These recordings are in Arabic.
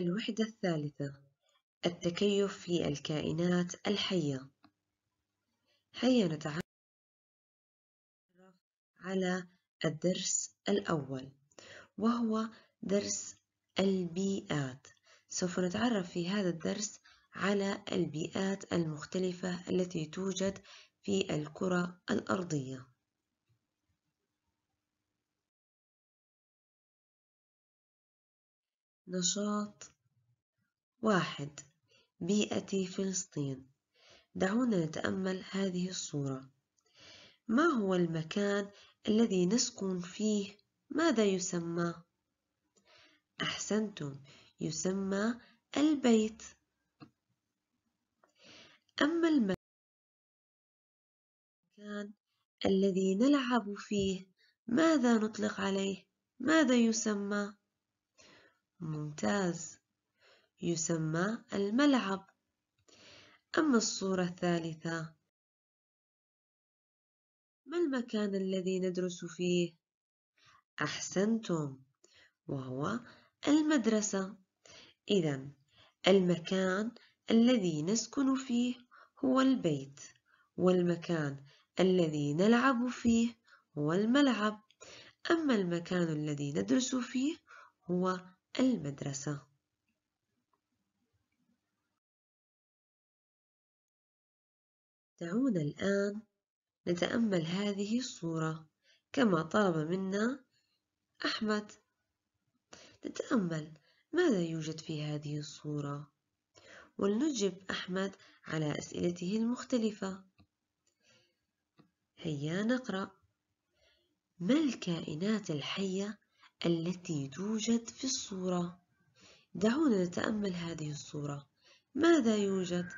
الوحدة الثالثة التكيف في الكائنات الحية هيا نتعرف على الدرس الأول وهو درس البيئات سوف نتعرف في هذا الدرس على البيئات المختلفة التي توجد في الكرة الأرضية نشاط واحد بيئتي فلسطين دعونا نتأمل هذه الصورة ما هو المكان الذي نسكن فيه ماذا يسمى أحسنتم يسمى البيت أما المكان الذي نلعب فيه ماذا نطلق عليه ماذا يسمى ممتاز يسمى الملعب أما الصورة الثالثة ما المكان الذي ندرس فيه؟ أحسنتم وهو المدرسة إذا المكان الذي نسكن فيه هو البيت والمكان الذي نلعب فيه هو الملعب أما المكان الذي ندرس فيه هو المدرسة دعونا الآن نتأمل هذه الصورة كما طلب منا أحمد نتأمل ماذا يوجد في هذه الصورة ولنجب أحمد على أسئلته المختلفة هيا نقرأ ما الكائنات الحية التي توجد في الصورة دعونا نتأمل هذه الصورة ماذا يوجد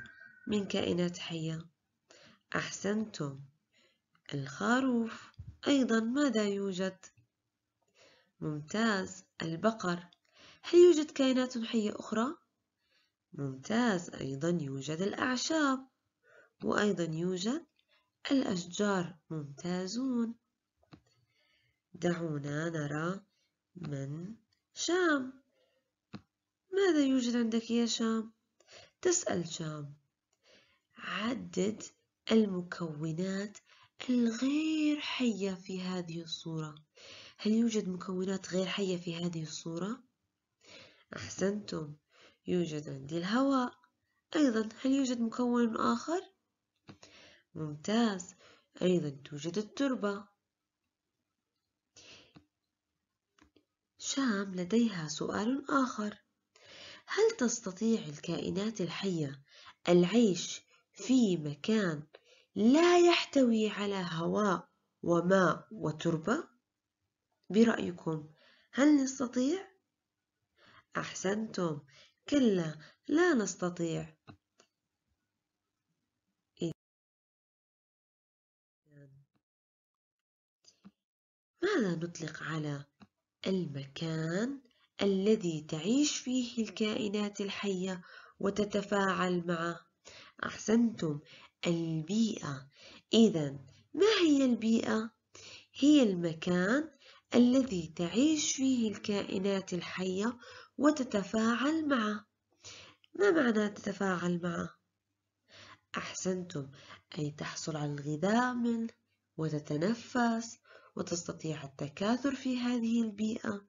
من كائنات حية؟ أحسنتم الخروف أيضا ماذا يوجد؟ ممتاز البقر هل يوجد كائنات حية أخرى؟ ممتاز أيضا يوجد الأعشاب وأيضا يوجد الأشجار ممتازون دعونا نرى من شام ماذا يوجد عندك يا شام تسأل شام عدد المكونات الغير حية في هذه الصورة هل يوجد مكونات غير حية في هذه الصورة؟ أحسنتم يوجد عندي الهواء أيضا هل يوجد مكون آخر؟ ممتاز أيضا توجد التربة شام لديها سؤال آخر هل تستطيع الكائنات الحية العيش في مكان لا يحتوي على هواء وماء وتربة؟ برأيكم هل نستطيع؟ أحسنتم كلا لا نستطيع ماذا نطلق على المكان الذي تعيش فيه الكائنات الحية وتتفاعل معه أحسنتم البيئة إذا ما هي البيئة؟ هي المكان الذي تعيش فيه الكائنات الحية وتتفاعل معه ما معنى تتفاعل معه؟ أحسنتم أي تحصل على الغذاء منه وتتنفس وتستطيع التكاثر في هذه البيئة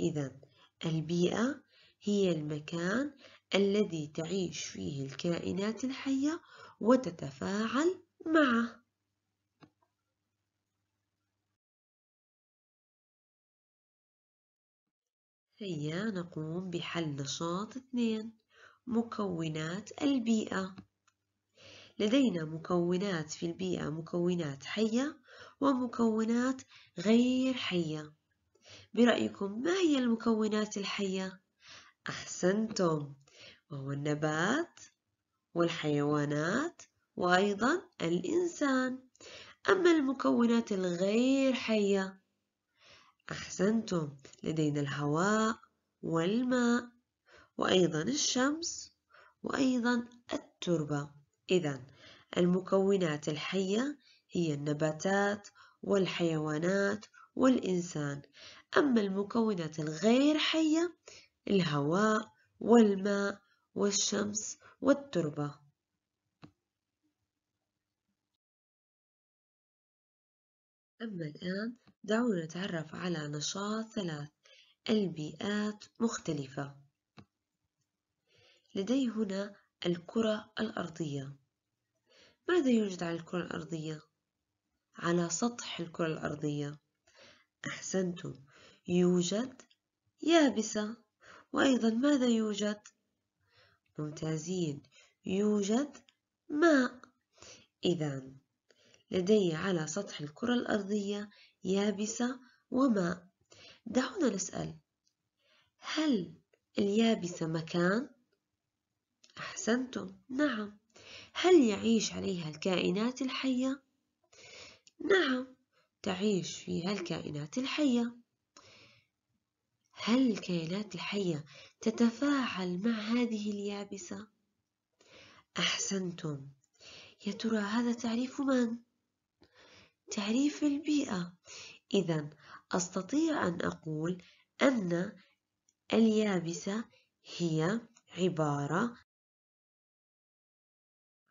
إذا البيئة هي المكان الذي تعيش فيه الكائنات الحية وتتفاعل معه هيا نقوم بحل نشاط اثنين مكونات البيئة لدينا مكونات في البيئة مكونات حية ومكونات غير حية برأيكم ما هي المكونات الحية؟ أحسنتم وهو النبات والحيوانات وأيضا الإنسان أما المكونات الغير حية أحسنتم لدينا الهواء والماء وأيضا الشمس وأيضا التربة إذا المكونات الحية هي النباتات والحيوانات والإنسان أما المكونات الغير حية الهواء والماء والشمس والتربة أما الآن دعونا نتعرف على نشاط ثلاث البيئات مختلفة لدي هنا الكرة الأرضية ماذا يوجد على الكرة الأرضية؟ على سطح الكرة الأرضية أحسنتم يوجد يابسة وأيضا ماذا يوجد؟ ممتازين يوجد ماء إذا لدي على سطح الكرة الأرضية يابسة وماء دعونا نسأل هل اليابسة مكان؟ أحسنتم نعم هل يعيش عليها الكائنات الحية؟ نعم تعيش فيها الكائنات الحية هل الكائنات الحية تتفاعل مع هذه اليابسة؟ أحسنتم يا ترى هذا تعريف من؟ تعريف البيئة إذا أستطيع أن أقول أن اليابسة هي عبارة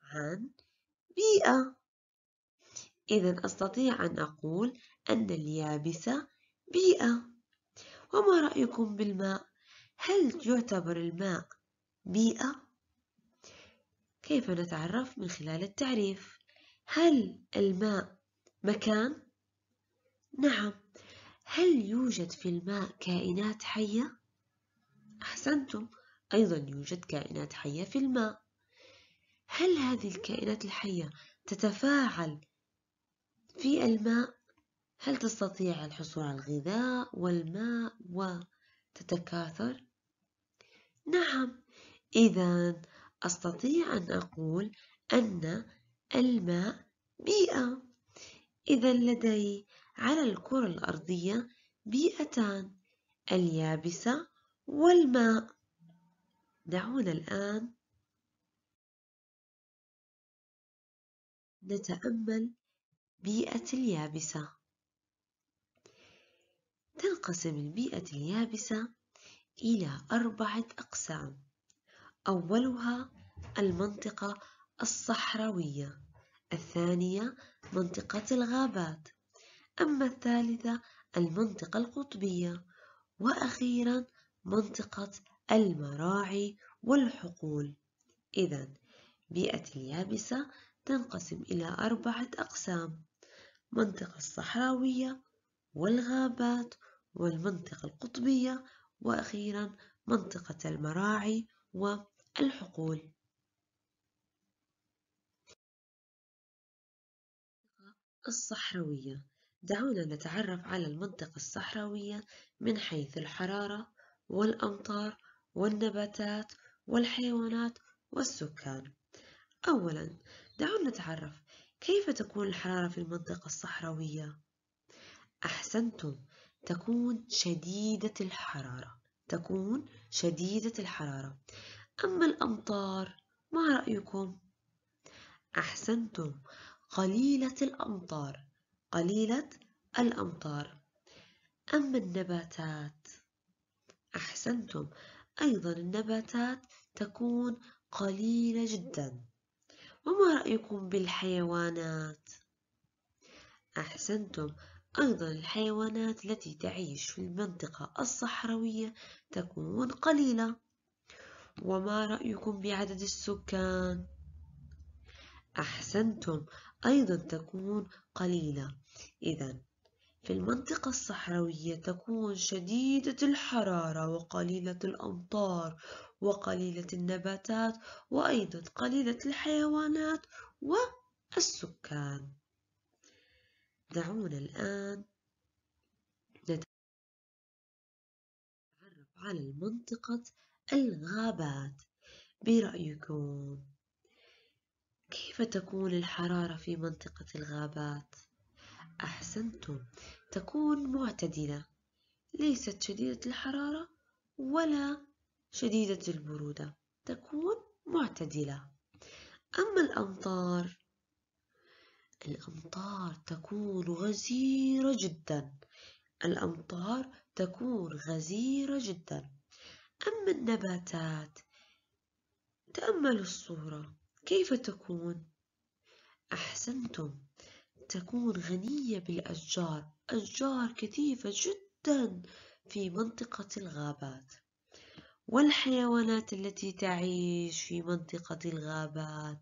عن بيئة إذا أستطيع أن أقول أن اليابسة بيئة وما رأيكم بالماء؟ هل يعتبر الماء بيئة؟ كيف نتعرف من خلال التعريف؟ هل الماء مكان؟ نعم هل يوجد في الماء كائنات حية؟ أحسنتم أيضا يوجد كائنات حية في الماء هل هذه الكائنات الحية تتفاعل في الماء هل تستطيع الحصول على الغذاء والماء وتتكاثر؟ نعم إذا أستطيع أن أقول أن الماء بيئة إذا لدي على الكرة الأرضية بيئتان اليابسة والماء دعونا الآن نتأمل بيئة اليابسة تنقسم البيئة اليابسة إلى أربعة أقسام أولها المنطقة الصحراوية الثانية منطقة الغابات أما الثالثة المنطقة القطبية وأخيرا منطقة المراعي والحقول إذا بيئة اليابسة تنقسم إلى أربعة أقسام منطقة الصحراوية والغابات والمنطقة القطبية وأخيرا منطقة المراعي والحقول الصحراوية دعونا نتعرف على المنطقة الصحراوية من حيث الحرارة والأمطار والنباتات والحيوانات والسكان أولا دعونا نتعرف كيف تكون الحرارة في المنطقة الصحراوية؟ أحسنتم تكون شديدة الحرارة تكون شديدة الحرارة أما الأمطار ما رأيكم؟ أحسنتم قليلة الأمطار قليلة الأمطار أما النباتات أحسنتم أيضا النباتات تكون قليلة جدا وما رأيكم بالحيوانات؟ أحسنتم أيضا الحيوانات التي تعيش في المنطقة الصحراوية تكون قليلة وما رأيكم بعدد السكان؟ أحسنتم أيضا تكون قليلة إذا في المنطقة الصحراوية تكون شديدة الحرارة وقليلة الأمطار وقليلة النباتات وأيضا قليلة الحيوانات والسكان دعونا الآن نتعرف على منطقة الغابات برأيكم كيف تكون الحرارة في منطقة الغابات؟ أحسنتم تكون معتدلة ليست شديدة الحرارة ولا شديدة البرودة تكون معتدلة أما الأمطار الأمطار تكون غزيرة جدا الأمطار تكون غزيرة جدا أما النباتات تأملوا الصورة كيف تكون؟ أحسنتم تكون غنية بالأشجار أشجار كثيفة جدا في منطقة الغابات والحيوانات التي تعيش في منطقة الغابات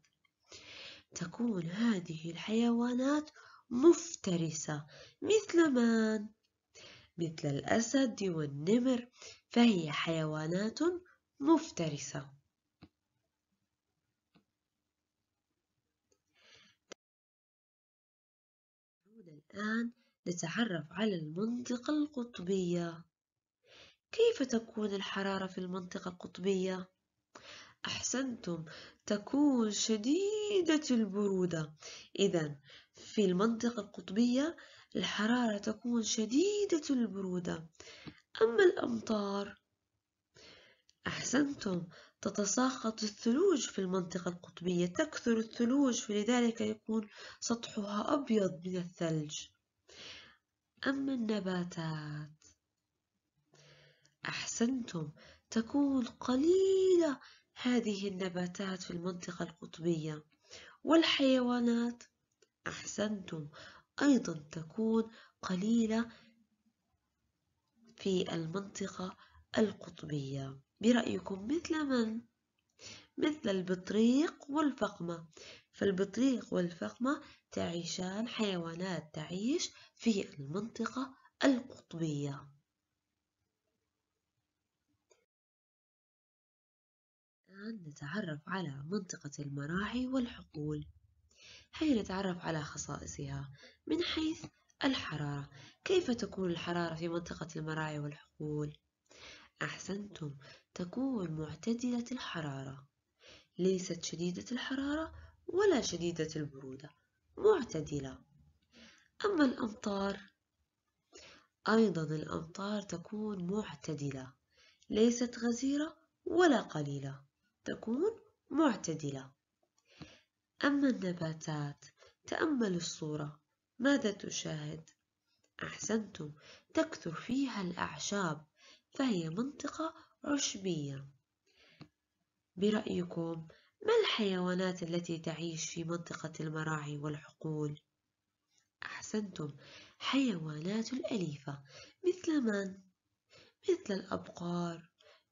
تكون هذه الحيوانات مفترسة مثل من؟ مثل الأسد والنمر فهي حيوانات مفترسة الآن نتعرف على المنطقة القطبية كيف تكون الحرارة في المنطقة القطبية؟ أحسنتم تكون شديدة البرودة إذا في المنطقة القطبية الحرارة تكون شديدة البرودة أما الأمطار أحسنتم تتساقط الثلوج في المنطقة القطبية تكثر الثلوج فلذلك يكون سطحها أبيض من الثلج أما النباتات أحسنتم تكون قليلة هذه النباتات في المنطقة القطبية والحيوانات أحسنتم أيضا تكون قليلة في المنطقة القطبية برأيكم مثل من؟ مثل البطريق والفقمة فالبطريق والفقمة تعيشان حيوانات تعيش في المنطقة القطبية الآن نتعرف على منطقة المراعي والحقول هيا نتعرف على خصائصها من حيث الحرارة كيف تكون الحرارة في منطقة المراعي والحقول؟ أحسنتم تكون معتدلة الحرارة ليست شديدة الحرارة ولا شديدة البرودة معتدلة أما الأمطار أيضا الأمطار تكون معتدلة ليست غزيرة ولا قليلة تكون معتدلة أما النباتات تأمل الصورة ماذا تشاهد؟ أحسنتم تكثر فيها الأعشاب فهي منطقة عشبية برأيكم ما الحيوانات التي تعيش في منطقة المراعي والحقول؟ أحسنتم حيوانات الأليفة مثل من؟ مثل الأبقار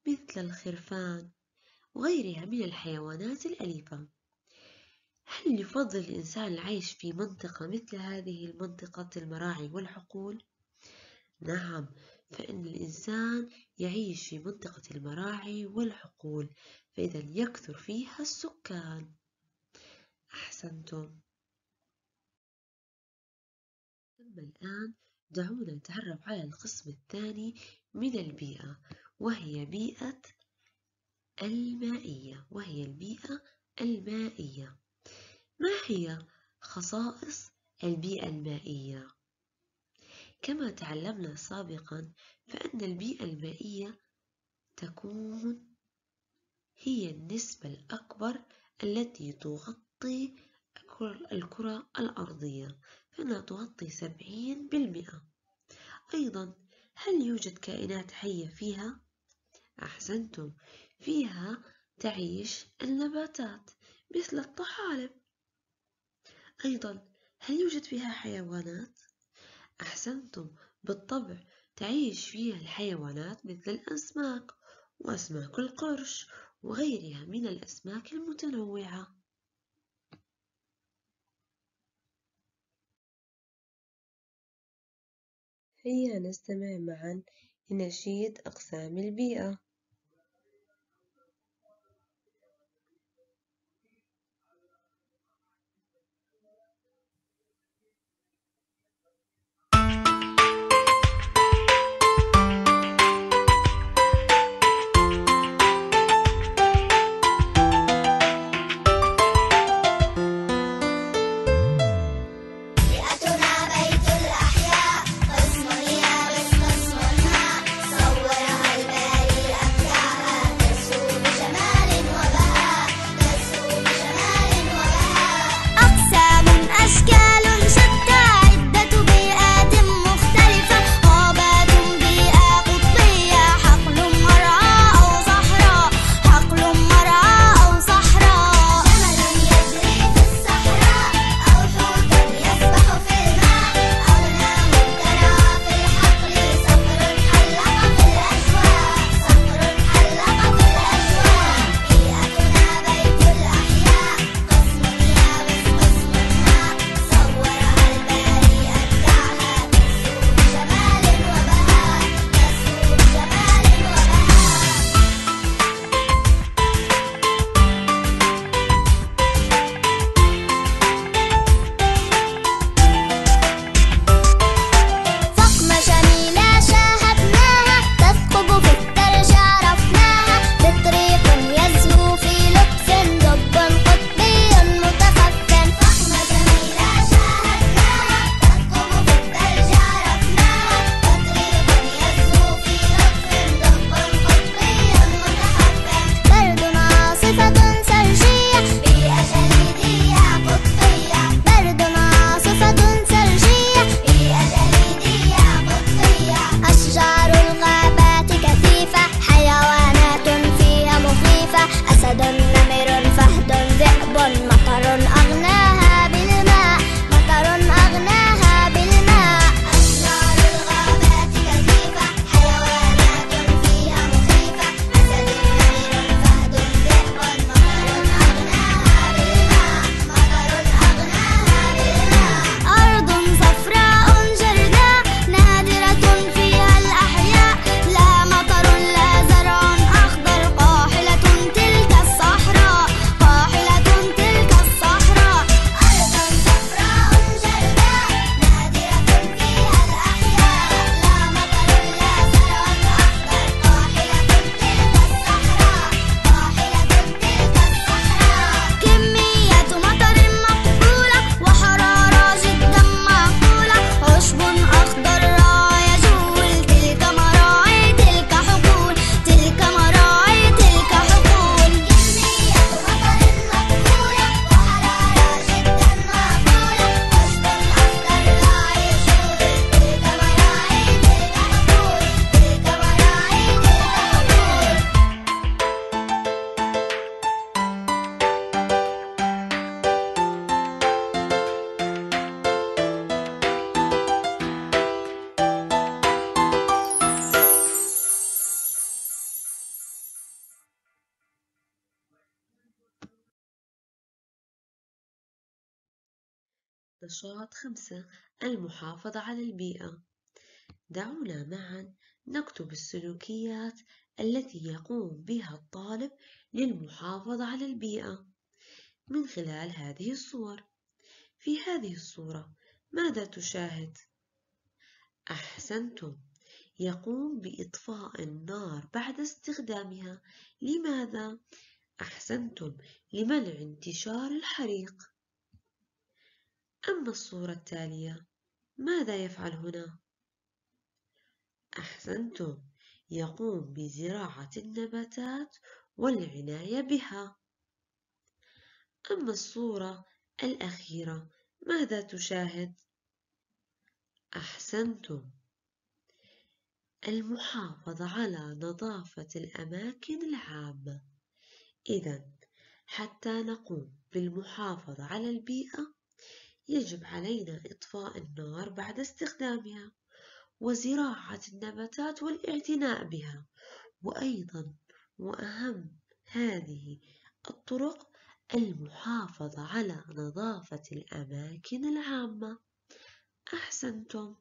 مثل الخرفان وغيرها من الحيوانات الأليفة هل يفضل الإنسان العيش في منطقة مثل هذه المنطقة المراعي والحقول؟ نعم فإن الإنسان يعيش في منطقة المراعي والحقول فإذا يكثر فيها السكان أحسنتم أما الآن دعونا نتعرف على القسم الثاني من البيئة وهي بيئة المائية وهي البيئة المائية ما هي خصائص البيئة المائية؟ كما تعلمنا سابقا فإن البيئة المائية تكون هي النسبة الأكبر التي تغطي الكرة الأرضية فإنها تغطي سبعين بالمئة أيضا هل يوجد كائنات حية فيها؟ أحسنتم فيها تعيش النباتات مثل الطحالب أيضا هل يوجد فيها حيوانات؟ أحسنتم بالطبع تعيش فيها الحيوانات مثل الأسماك وأسماك القرش وغيرها من الأسماك المتنوعة هيا نستمع معا لنشيد أقسام البيئة نشاط خمسة المحافظة على البيئة دعونا معا نكتب السلوكيات التي يقوم بها الطالب للمحافظة على البيئة من خلال هذه الصور في هذه الصورة ماذا تشاهد؟ أحسنتم يقوم بإطفاء النار بعد استخدامها لماذا؟ أحسنتم لمنع انتشار الحريق أما الصورة التالية ماذا يفعل هنا؟ أحسنتم يقوم بزراعة النباتات والعناية بها أما الصورة الأخيرة ماذا تشاهد؟ أحسنتم المحافظة على نظافة الأماكن العامة إذا حتى نقوم بالمحافظة على البيئة يجب علينا إطفاء النار بعد استخدامها وزراعة النباتات والاعتناء بها وأيضا وأهم هذه الطرق المحافظة على نظافة الأماكن العامة أحسنتم